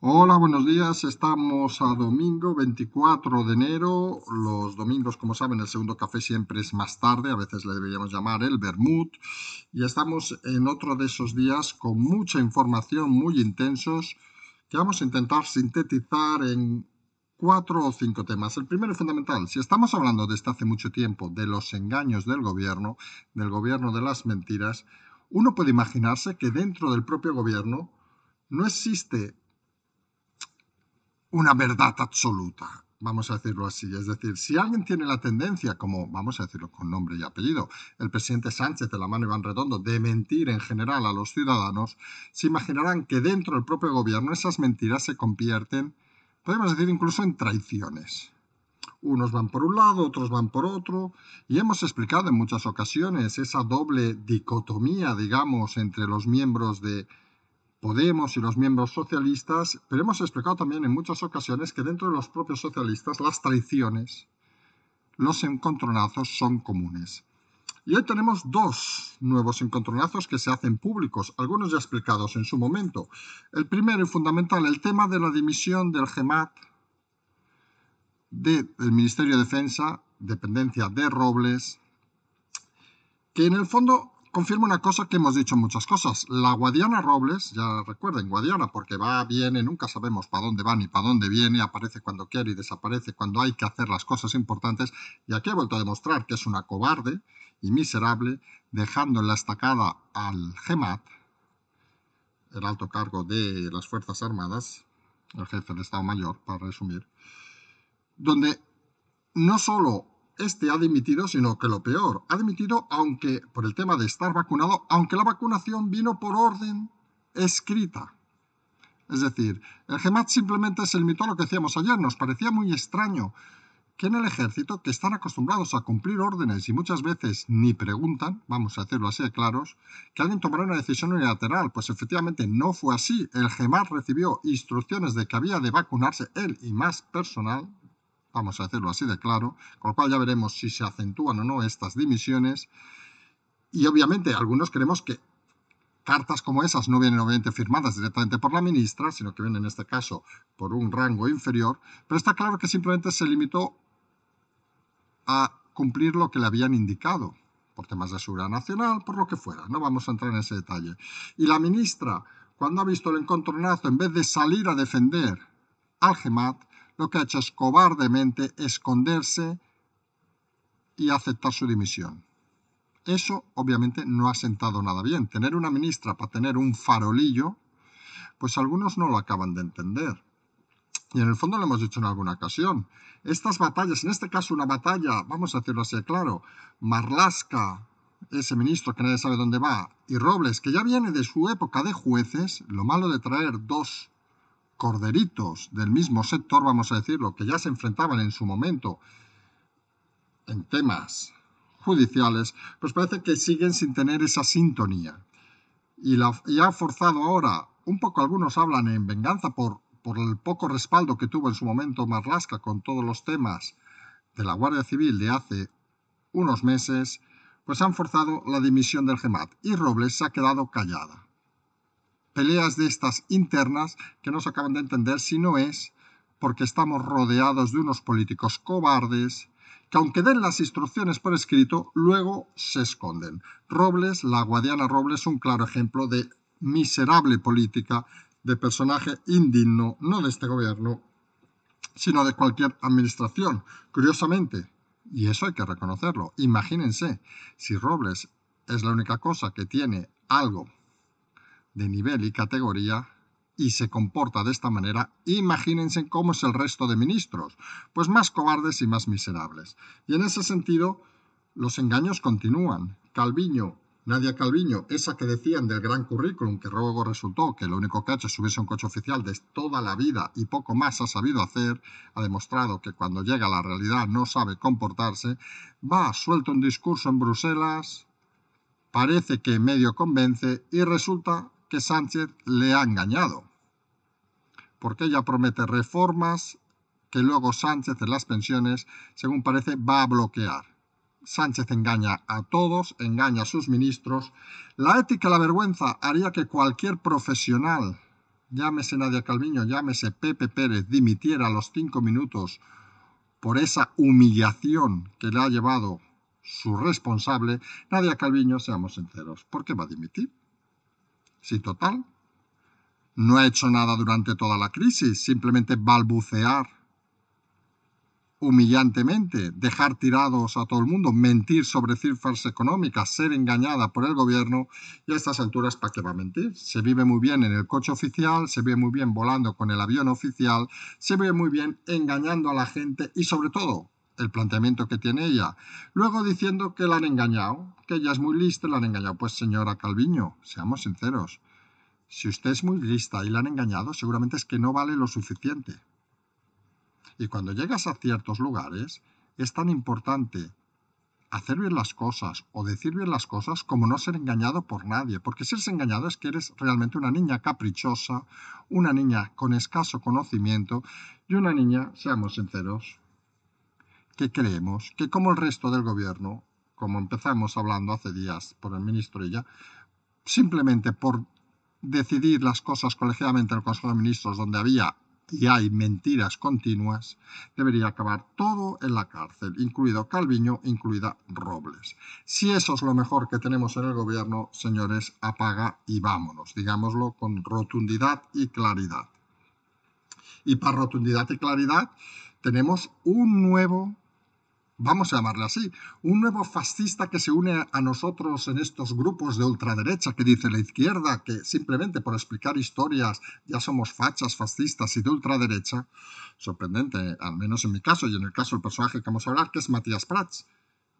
Hola, buenos días. Estamos a domingo 24 de enero. Los domingos, como saben, el segundo café siempre es más tarde, a veces le deberíamos llamar el vermut. Y estamos en otro de esos días con mucha información, muy intensos, que vamos a intentar sintetizar en cuatro o cinco temas. El primero es fundamental. Si estamos hablando desde este hace mucho tiempo de los engaños del gobierno, del gobierno de las mentiras, uno puede imaginarse que dentro del propio gobierno no existe una verdad absoluta, vamos a decirlo así. Es decir, si alguien tiene la tendencia, como vamos a decirlo con nombre y apellido, el presidente Sánchez de la mano Iván Redondo, de mentir en general a los ciudadanos, se imaginarán que dentro del propio gobierno esas mentiras se convierten, podemos decir, incluso en traiciones. Unos van por un lado, otros van por otro, y hemos explicado en muchas ocasiones esa doble dicotomía, digamos, entre los miembros de Podemos y los miembros socialistas, pero hemos explicado también en muchas ocasiones que dentro de los propios socialistas las traiciones, los encontronazos son comunes. Y hoy tenemos dos nuevos encontronazos que se hacen públicos, algunos ya explicados en su momento. El primero y fundamental, el tema de la dimisión del GEMAT de, del Ministerio de Defensa, dependencia de Robles, que en el fondo Confirmo una cosa que hemos dicho muchas cosas. La Guadiana Robles, ya recuerden, Guadiana, porque va, viene, nunca sabemos para dónde va ni para dónde viene, aparece cuando quiere y desaparece cuando hay que hacer las cosas importantes. Y aquí ha vuelto a demostrar que es una cobarde y miserable, dejando en la estacada al GEMAT, el alto cargo de las Fuerzas Armadas, el jefe del Estado Mayor, para resumir, donde no solo este ha dimitido, sino que lo peor, ha admitido aunque, por el tema de estar vacunado, aunque la vacunación vino por orden escrita. Es decir, el GEMAT simplemente se limitó a lo que decíamos ayer, nos parecía muy extraño que en el ejército, que están acostumbrados a cumplir órdenes y muchas veces ni preguntan, vamos a hacerlo así de claros, que alguien tomara una decisión unilateral. Pues efectivamente no fue así. El GEMAT recibió instrucciones de que había de vacunarse él y más personal vamos a hacerlo así de claro, con lo cual ya veremos si se acentúan o no estas dimisiones. Y obviamente algunos creemos que cartas como esas no vienen obviamente firmadas directamente por la ministra, sino que vienen en este caso por un rango inferior, pero está claro que simplemente se limitó a cumplir lo que le habían indicado por temas de seguridad nacional, por lo que fuera, no vamos a entrar en ese detalle. Y la ministra, cuando ha visto el encontronazo, en vez de salir a defender al GEMAT, lo que ha hecho es cobardemente esconderse y aceptar su dimisión. Eso obviamente no ha sentado nada bien. Tener una ministra para tener un farolillo, pues algunos no lo acaban de entender. Y en el fondo lo hemos dicho en alguna ocasión. Estas batallas, en este caso una batalla, vamos a decirlo así claro, Marlasca, ese ministro que nadie sabe dónde va, y Robles, que ya viene de su época de jueces, lo malo de traer dos corderitos del mismo sector, vamos a decirlo, que ya se enfrentaban en su momento en temas judiciales, pues parece que siguen sin tener esa sintonía. Y, la, ha forzado ahora, un poco algunos hablan en venganza por, por el poco respaldo que tuvo en su momento Marlaska con todos los temas de la Guardia Civil de hace unos meses, pues han forzado la dimisión del GEMAT y Robles se ha quedado callada peleas de estas internas que no se acaban de entender si no es porque estamos rodeados de unos políticos cobardes que aunque den las instrucciones por escrito, luego se esconden. Robles, la guadiana Robles, un claro ejemplo de miserable política, de personaje indigno, no de este gobierno, sino de cualquier administración. Curiosamente, y eso hay que reconocerlo, imagínense, si Robles es la única cosa que tiene algo de nivel y categoría y se comporta de esta manera, imagínense cómo es el resto de ministros, pues más cobardes y más miserables. Y en ese sentido, los engaños continúan. Calviño, Nadia Calviño, esa que decían del gran currículum, que luego resultó que lo único que ha hecho es subirse un coche oficial de toda la vida y poco más ha sabido hacer, ha demostrado que cuando llega a la realidad no sabe comportarse, va, suelta un discurso en Bruselas, parece que medio convence y resulta que Sánchez le ha engañado, porque ella promete reformas que luego Sánchez en las pensiones, según parece, va a bloquear. Sánchez engaña a todos, engaña a sus ministros. La ética, la vergüenza, haría que cualquier profesional, llámese Nadia Calviño, llámese Pepe Pérez, dimitiera a los cinco minutos por esa humillación que le ha llevado su responsable, Nadia Calviño, seamos sinceros, ¿por qué va a dimitir? Sí, total. No ha hecho nada durante toda la crisis, simplemente balbucear humillantemente, dejar tirados a todo el mundo, mentir sobre cifras económicas, ser engañada por el gobierno y a estas alturas para qué va a mentir. Se vive muy bien en el coche oficial, se vive muy bien volando con el avión oficial, se vive muy bien engañando a la gente y sobre todo el planteamiento que tiene ella. Luego diciendo que la han engañado, que ella es muy lista y la han engañado. Pues señora Calviño, seamos sinceros, si usted es muy lista y la han engañado, seguramente es que no vale lo suficiente. Y cuando llegas a ciertos lugares, es tan importante hacer bien las cosas o decir bien las cosas como no ser engañado por nadie, porque si eres engañado es que eres realmente una niña caprichosa, una niña con escaso conocimiento y una niña, seamos sinceros, que creemos que como el resto del gobierno, como empezamos hablando hace días por el ministro ya, simplemente por decidir las cosas colegiadamente en el Consejo de Ministros donde había y hay mentiras continuas, debería acabar todo en la cárcel, incluido Calviño, incluida Robles. Si eso es lo mejor que tenemos en el gobierno, señores, apaga y vámonos, digámoslo con rotundidad y claridad. Y para rotundidad y claridad tenemos un nuevo vamos a llamarle así, un nuevo fascista que se une a nosotros en estos grupos de ultraderecha que dice la izquierda, que simplemente por explicar historias ya somos fachas, fascistas y de ultraderecha, sorprendente, al menos en mi caso y en el caso del personaje que vamos a hablar, que es Matías Prats,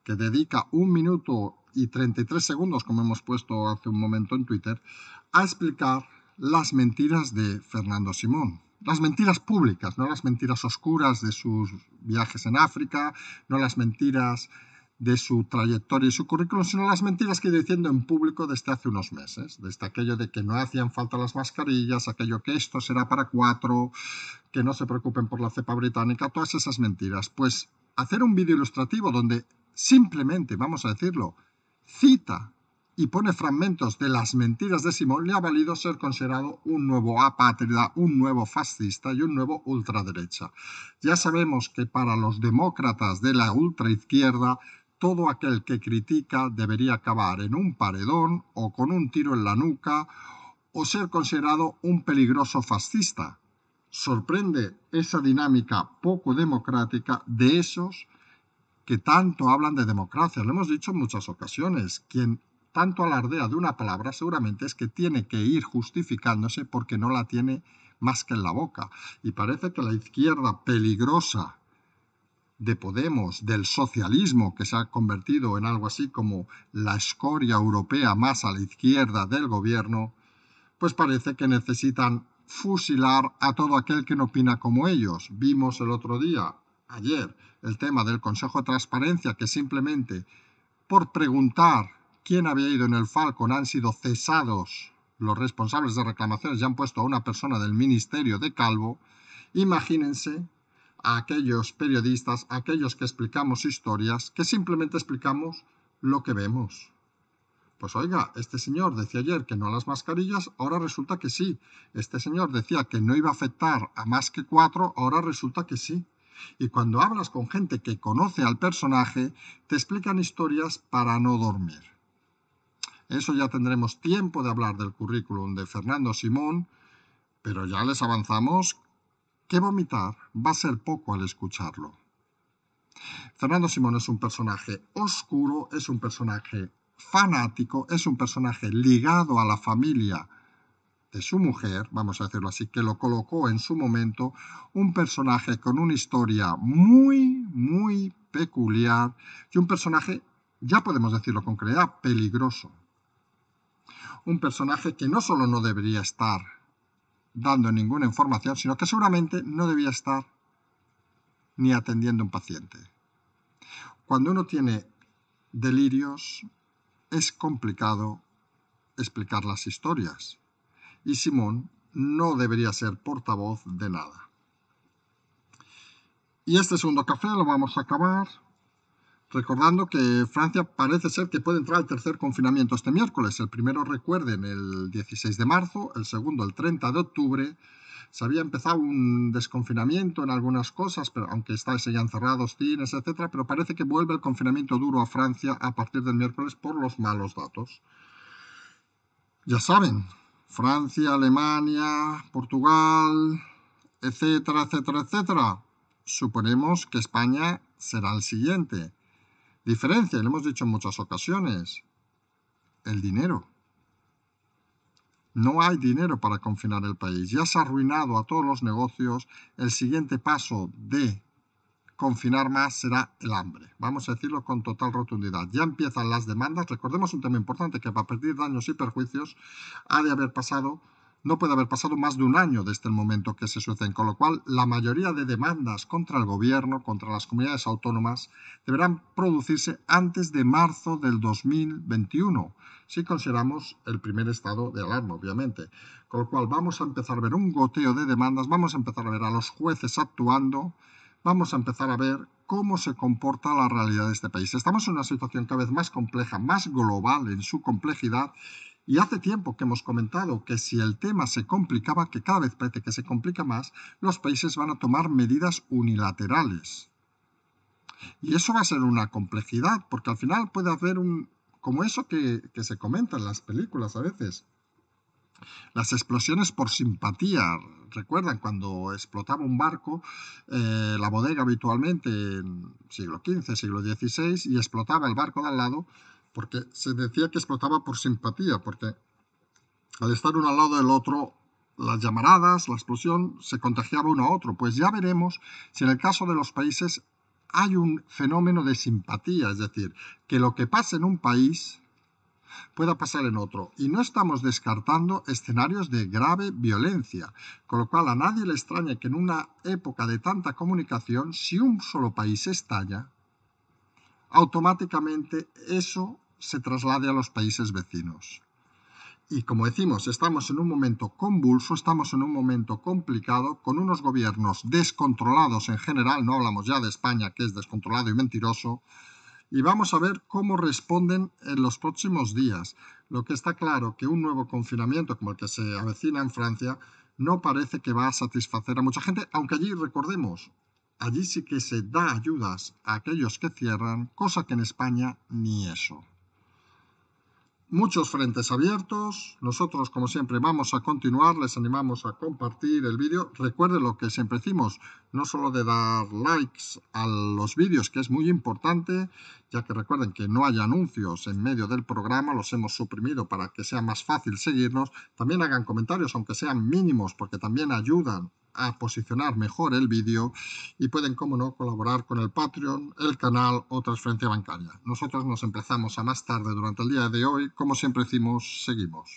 que dedica un minuto y 33 segundos, como hemos puesto hace un momento en Twitter, a explicar las mentiras de Fernando Simón las mentiras públicas, no las mentiras oscuras de sus viajes en África, no las mentiras de su trayectoria y su currículum, sino las mentiras que he ido diciendo en público desde hace unos meses, desde aquello de que no hacían falta las mascarillas, aquello que esto será para cuatro, que no se preocupen por la cepa británica, todas esas mentiras. Pues hacer un vídeo ilustrativo donde simplemente, vamos a decirlo, cita y pone fragmentos de las mentiras de Simón, le ha valido ser considerado un nuevo apátrida, un nuevo fascista y un nuevo ultraderecha. Ya sabemos que para los demócratas de la ultraizquierda, todo aquel que critica debería acabar en un paredón o con un tiro en la nuca o ser considerado un peligroso fascista. Sorprende esa dinámica poco democrática de esos que tanto hablan de democracia. Lo hemos dicho en muchas ocasiones. Quien tanto alardea de una palabra seguramente es que tiene que ir justificándose porque no la tiene más que en la boca. Y parece que la izquierda peligrosa de Podemos, del socialismo, que se ha convertido en algo así como la escoria europea más a la izquierda del gobierno, pues parece que necesitan fusilar a todo aquel que no opina como ellos. Vimos el otro día, ayer, el tema del Consejo de Transparencia, que simplemente por preguntar quién había ido en el Falcon han sido cesados los responsables de reclamaciones y han puesto a una persona del Ministerio de Calvo, imagínense a aquellos periodistas, a aquellos que explicamos historias, que simplemente explicamos lo que vemos. Pues oiga, este señor decía ayer que no a las mascarillas, ahora resulta que sí. Este señor decía que no iba a afectar a más que cuatro, ahora resulta que sí. Y cuando hablas con gente que conoce al personaje, te explican historias para no dormir. Eso ya tendremos tiempo de hablar del currículum de Fernando Simón, pero ya les avanzamos ¡Qué vomitar va a ser poco al escucharlo. Fernando Simón es un personaje oscuro, es un personaje fanático, es un personaje ligado a la familia de su mujer, vamos a decirlo así, que lo colocó en su momento, un personaje con una historia muy, muy peculiar y un personaje, ya podemos decirlo con creedad, peligroso un personaje que no solo no debería estar dando ninguna información, sino que seguramente no debía estar ni atendiendo a un paciente. Cuando uno tiene delirios, es complicado explicar las historias. Y Simón no debería ser portavoz de nada. Y este segundo café lo vamos a acabar Recordando que Francia parece ser que puede entrar al tercer confinamiento este miércoles. El primero, recuerden, el 16 de marzo, el segundo, el 30 de octubre. Se había empezado un desconfinamiento en algunas cosas, pero aunque estáis seguían cerrados, cines, etcétera, pero parece que vuelve el confinamiento duro a Francia a partir del miércoles por los malos datos. Ya saben, Francia, Alemania, Portugal, etcétera, etcétera, etcétera. Suponemos que España será el siguiente diferencia, lo hemos dicho en muchas ocasiones, el dinero. No hay dinero para confinar el país. Ya se ha arruinado a todos los negocios. El siguiente paso de confinar más será el hambre. Vamos a decirlo con total rotundidad. Ya empiezan las demandas. Recordemos un tema importante que para pedir daños y perjuicios ha de haber pasado no puede haber pasado más de un año desde el momento que se suceden, con lo cual la mayoría de demandas contra el gobierno, contra las comunidades autónomas, deberán producirse antes de marzo del 2021, si consideramos el primer estado de alarma, obviamente. Con lo cual vamos a empezar a ver un goteo de demandas, vamos a empezar a ver a los jueces actuando, vamos a empezar a ver cómo se comporta la realidad de este país. Estamos en una situación cada vez más compleja, más global en su complejidad y hace tiempo que hemos comentado que si el tema se complicaba, que cada vez parece que se complica más, los países van a tomar medidas unilaterales. Y eso va a ser una complejidad, porque al final puede haber un... como eso que, se comenta en las películas a veces. Las explosiones por simpatía. Recuerdan cuando explotaba un barco, eh, la bodega habitualmente en siglo XV, siglo XVI, y explotaba el barco de al lado, porque se decía que explotaba por simpatía, porque al estar uno al lado del otro, las llamaradas, la explosión, se contagiaba uno a otro. Pues ya veremos si en el caso de los países hay un fenómeno de simpatía, es decir, que lo que pasa en un país pueda pasar en otro. Y no estamos descartando escenarios de grave violencia, con lo cual a nadie le extraña que en una época de tanta comunicación, si un solo país estalla, automáticamente eso se traslade a los países vecinos. Y como decimos, estamos en un momento convulso, estamos en un momento complicado, con unos gobiernos descontrolados en general, no hablamos ya de España, que es descontrolado y mentiroso, y vamos a ver cómo responden en los próximos días. Lo que está claro que un nuevo confinamiento como el que se avecina en Francia no parece que va a satisfacer a mucha gente, aunque allí recordemos, Allí sí que se da ayudas a aquellos que cierran, cosa que en España ni eso. Muchos frentes abiertos. Nosotros, como siempre, vamos a continuar. Les animamos a compartir el vídeo. Recuerden lo que siempre decimos, no solo de dar likes a los vídeos, que es muy importante, ya que recuerden que no hay anuncios en medio del programa, los hemos suprimido para que sea más fácil seguirnos. También hagan comentarios, aunque sean mínimos, porque también ayudan a posicionar mejor el vídeo y pueden, como no, colaborar con el Patreon, el canal o transferencia bancaria. Nosotros nos empezamos a más tarde durante el día de hoy. Como siempre decimos, seguimos.